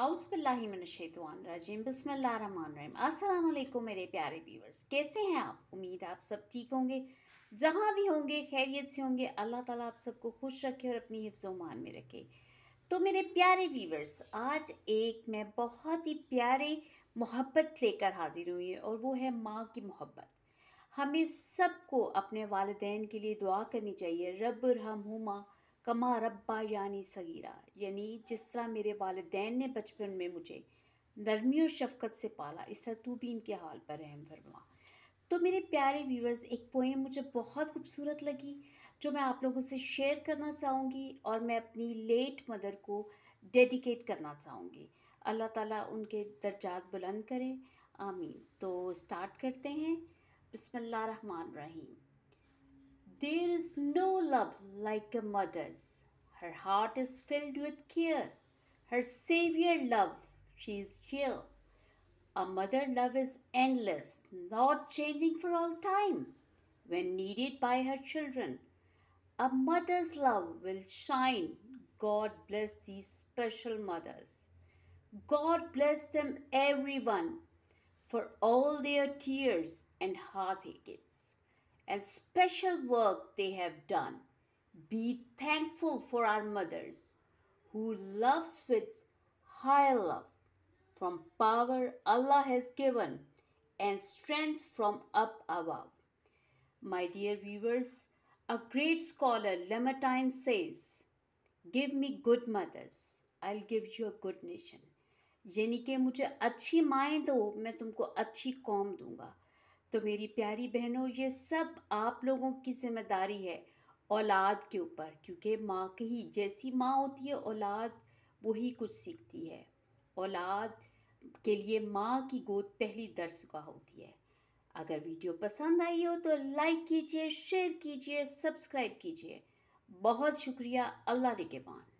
आउज़बिल्लिमिनशैतवानरजीम बसमीम अस्सलाम मेरे प्यारे व्यूवर्स कैसे हैं आप उम्मीद आप सब ठीक होंगे जहाँ भी होंगे खैरियत से होंगे अल्लाह ताला आप सबको खुश रखे और अपनी मान में रखे तो मेरे प्यारे व्यूवर्स आज एक मैं बहुत ही प्यारे मोहब्बत लेकर हाजिर हुई है और वो है माँ की मोहब्बत हमें सबको अपने वालदेन के लिए दुआ करनी चाहिए रब हम हुमा कमा रब्बा यानी सगीरा यानी जिस तरह मेरे वालदेन ने बचपन में मुझे नरमी और शफकत से पाला इस तरह तू भी इनके हाल पर रहम फरमा तो मेरे प्यारे व्यूवर्स एक पोएम मुझे बहुत खूबसूरत लगी जो मैं आप लोगों से शेयर करना चाहूँगी और मैं अपनी लेट मदर को डेडिकेट करना चाहूँगी अल्लाह ताला उनके दर्जात बुलंद करे आमीन तो स्टार्ट करते हैं बसमिल्ल रहीम There is no love like a mother's. Her heart is filled with care. Her Savior love, she is sure. A mother love is endless, not changing for all time. When needed by her children, a mother's love will shine. God bless these special mothers. God bless them, everyone, for all their tears and heartaches and special work they have done. Be thankful for our mothers who loves with higher love from power Allah has given and strength from up above. My dear viewers, a great scholar Lamartine says, give me good mothers, I'll give you a good nation. यानी कि मुझे अच्छी माएँ दो मैं तुमको अच्छी कौम दूंगा तो मेरी प्यारी बहनों ये सब आप लोगों की जिम्मेदारी है औलाद के ऊपर क्योंकि माँ की ही जैसी माँ होती है औलाद वही कुछ सीखती है औलाद के लिए माँ की गोद पहली का होती है अगर वीडियो पसंद आई हो तो लाइक कीजिए शेयर कीजिए सब्सक्राइब कीजिए बहुत शुक्रिया अल्लाह के